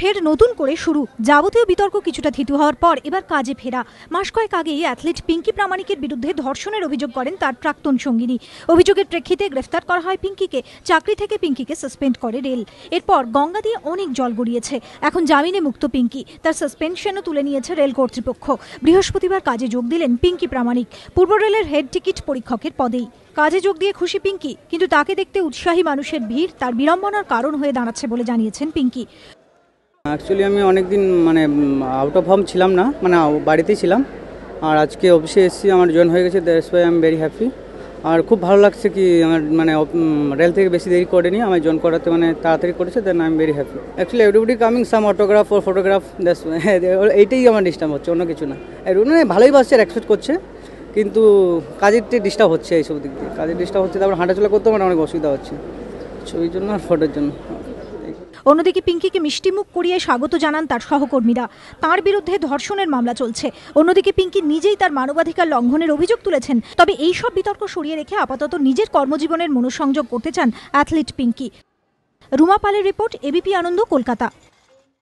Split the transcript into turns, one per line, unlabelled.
ফের নতুন করে শুরু যাবতীয় বিতর্ক কিছুটা থিতু হওয়ার পর এবার কাজে ফেরা মাস কয়েক আগে অ্যাথলিট পিঙ্কি প্রামাণিকের বিরুদ্ধে ধর্ষণের অভিযোগ করেন তার প্রাক্তন সঙ্গিনী অভিযোগের প্রেক্ষিতে গ্রেফতার করা হয় পিঙ্কিকে চাকরি থেকে পিঙ্কিকে সাসপেন্ড করে রেল এরপর গঙ্গা দিয়ে অনেক জল গড়িয়েছে এখন জামিনে মুক্ত পিঙ্কি তার সাসপেনশনও তুলে নিয়েছে রেল কর্তৃপক্ষ বৃহস্পতিবার কাজে যোগ দিলেন পিঙ্কি প্রামাণিক পূর্ব রেলের হেড টিকিট পরীক্ষকের পদেই কাজে যোগ দিয়ে খুশি পিঙ্কি কিন্তু তাকে দেখতে উৎসাহী মানুষের ভিড় তার বিড়ম্বনার কারণ হয়ে দাঁড়াচ্ছে বলে জানিয়েছেন পিঙ্কি
অ্যাকচুয়ালি আমি অনেক দিন মানে আউট অফ হোম ছিলাম না মানে বাড়িতেই ছিলাম আর আজকে অফিসে এসেছি আমার জয়েন হয়ে গেছে that's why I am very happy আর খুব ভালো লাগছে কি আমার মানে রেল থেকে বেশি দেরি করেনি আমি জয়েন করাতে মানে তাড়াতাড়ি করেছে then I am very happy actually everybody coming some autograph or photograph that's এইটাই আমার ডিস্টার্ব হচ্ছে অন্য কিছু না মানে ভালোই বাসছে অ্যাকসেপ্ট করছে কিন্তু কাজের ডিস্টার্ব হচ্ছে এইসব দিক দিয়ে কাজের ডিস্টার্ব হচ্ছে তারপর হাঁটাচলা করতে আমার অনেক অসুবিধা হচ্ছে ছবির জন্য আর ফটোর জন্য
অন্যদিকে পিঙ্কিকে মিষ্টিমুখ করিয়ে স্বাগত জানান তার সহকর্মীরা তার বিরুদ্ধে ধর্ষণের মামলা চলছে অন্যদিকে পিঙ্কি নিজেই তার মানবাধিকার লঙ্ঘনের অভিযোগ তুলেছেন তবে এই সব বিতর্ক সরিয়ে রেখে আপাতত নিজের কর্মজীবনের মনোসংযোগ করতে চান অ্যাথলিট পিঙ্কি রুমা পালের রিপোর্ট এবিপি আনন্দ কলকাতা